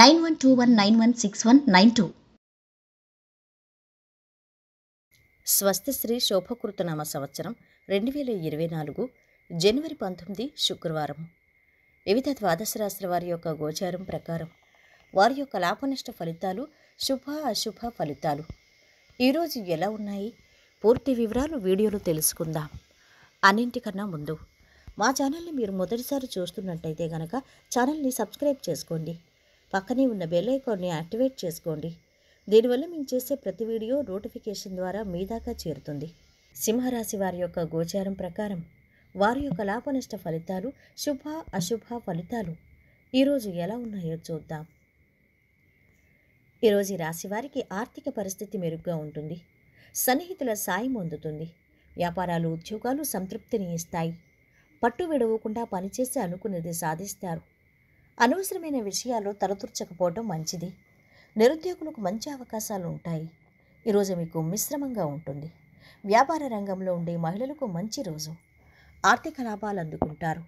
nine one two one nine one six one nine two స్వస్తిశ్రీ శోభకృతనామ సంవత్సరం రెండు వేల ఇరవై నాలుగు జనవరి పంతొమ్మిది శుక్రవారం వివిధ ద్వాదశ వారి యొక్క గోచారం ప్రకారం వారి యొక్క లాభనష్ట ఫలితాలు శుభ అశుభ ఫలితాలు ఈరోజు ఎలా ఉన్నాయి పూర్తి వివరాలు వీడియోలో తెలుసుకుందాం అన్నింటికన్నా ముందు మా ఛానల్ని మీరు మొదటిసారి చూస్తున్నట్టయితే కనుక ఛానల్ని సబ్స్క్రైబ్ చేసుకోండి పక్కనే ఉన్న బెల్లైకాన్ని యాక్టివేట్ చేసుకోండి దీనివల్ల మేము చేసే ప్రతి వీడియో నోటిఫికేషన్ ద్వారా మీ దాకా చేరుతుంది సింహరాశి వారి యొక్క గోచారం ప్రకారం వారి యొక్క లాభనష్ట ఫలితాలు శుభ అశుభ ఫలితాలు ఈరోజు ఎలా ఉన్నాయో చూద్దాం ఈరోజు రాశి వారికి ఆర్థిక పరిస్థితి మెరుగ్గా ఉంటుంది సన్నిహితుల సాయం అందుతుంది వ్యాపారాలు ఉద్యోగాలు సంతృప్తిని ఇస్తాయి పట్టు విడవకుండా పనిచేసి అనుకున్నది సాధిస్తారు అనవసరమైన విషయాలు తలతుర్చకపోవడం మంచిది నిరుద్యోగులకు మంచి అవకాశాలు ఉంటాయి ఈరోజు మీకు మిశ్రమంగా ఉంటుంది వ్యాపార రంగంలో ఉండే మహిళలకు మంచి రోజు ఆర్థిక లాభాలు అందుకుంటారు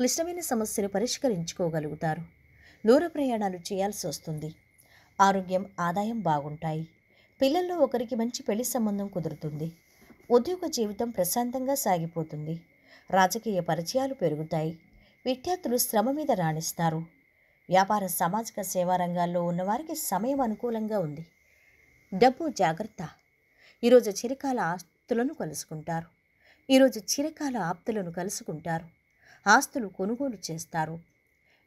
క్లిష్టమైన సమస్యలు పరిష్కరించుకోగలుగుతారు దూర ప్రయాణాలు చేయాల్సి వస్తుంది ఆరోగ్యం ఆదాయం బాగుంటాయి పిల్లల్లో ఒకరికి మంచి పెళ్లి సంబంధం కుదురుతుంది ఉద్యోగ జీవితం ప్రశాంతంగా సాగిపోతుంది రాజకీయ పరిచయాలు పెరుగుతాయి విద్యార్థులు శ్రమ మీద రాణిస్తారు వ్యాపార సామాజిక సేవా రంగాల్లో ఉన్నవారికి సమయం అనుకూలంగా ఉంది డబ్బు జాగ్రత్త ఈరోజు చిరకాల ఆస్తులను కలుసుకుంటారు ఈరోజు చిరకాల ఆప్తులను కలుసుకుంటారు ఆస్తులు కొనుగోలు చేస్తారు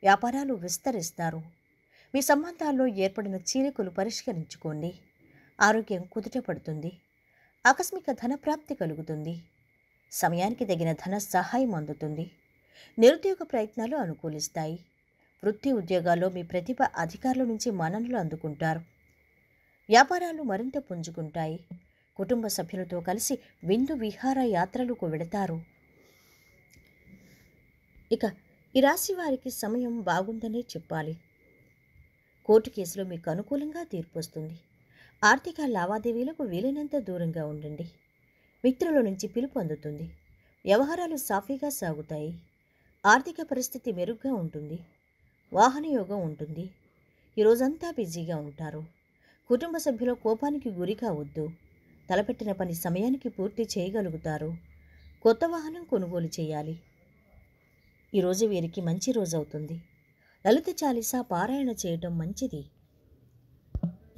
వ్యాపారాలు విస్తరిస్తారు మీ సంబంధాల్లో ఏర్పడిన చీలికలు పరిష్కరించుకోండి ఆరోగ్యం కుదుటపడుతుంది ఆకస్మిక ధనప్రాప్తి కలుగుతుంది సమయానికి తగిన ధన సహాయం అందుతుంది నిరుద్యోగ ప్రయత్నాలు అనుకూలిస్తాయి వృత్తి ఉద్యోగాల్లో మీ ప్రతిభ అధికారుల నుంచి మన్ననలు అందుకుంటారు వ్యాపారాలు మరింత పుంజుకుంటాయి కుటుంబ సభ్యులతో కలిసి విందు విహార యాత్రలకు వెళతారు ఇక ఈ రాశి వారికి సమయం బాగుందనే చెప్పాలి కోర్టు కేసులో మీకు అనుకూలంగా తీర్పు వస్తుంది ఆర్థిక లావాదేవీలకు వీలైనంత దూరంగా ఉండండి మిత్రుల నుంచి పిలుపు అందుతుంది వ్యవహారాలు సాఫీగా సాగుతాయి ఆర్థిక పరిస్థితి మెరుగ్గా ఉంటుంది వాహనయోగం ఉంటుంది ఈరోజంతా బిజీగా ఉంటారు కుటుంబ సభ్యుల కోపానికి గురి కావద్దు తలపెట్టిన పని సమయానికి పూర్తి చేయగలుగుతారు కొత్త వాహనం కొనుగోలు చేయాలి ఈరోజు వీరికి మంచి రోజు అవుతుంది లలిత చాలీసా పారాయణ చేయటం మంచిది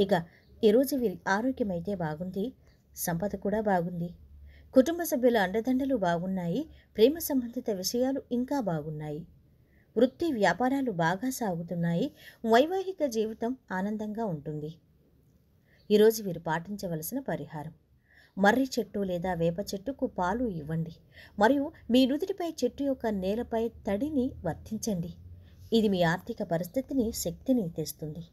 ఇక ఈరోజు వీరి ఆరోగ్యం అయితే బాగుంది సంపద కూడా బాగుంది కుటుంబ సభ్యుల అండదండలు బాగున్నాయి ప్రేమ సంబంధిత విషయాలు ఇంకా బాగున్నాయి వృత్తి వ్యాపారాలు బాగా సాగుతున్నాయి వైవాహిక జీవితం ఆనందంగా ఉంటుంది ఈరోజు వీరు పాటించవలసిన పరిహారం మర్రి చెట్టు లేదా వేప చెట్టుకు పాలు ఇవ్వండి మరియు మీ నుదుటిపై చెట్టు యొక్క నేలపై తడిని వర్తించండి ఇది మీ ఆర్థిక పరిస్థితిని శక్తిని తెస్తుంది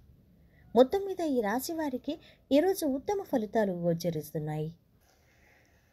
మొత్తం మీద ఈ రాశి వారికి ఈరోజు ఉత్తమ ఫలితాలు గోచరిస్తున్నాయి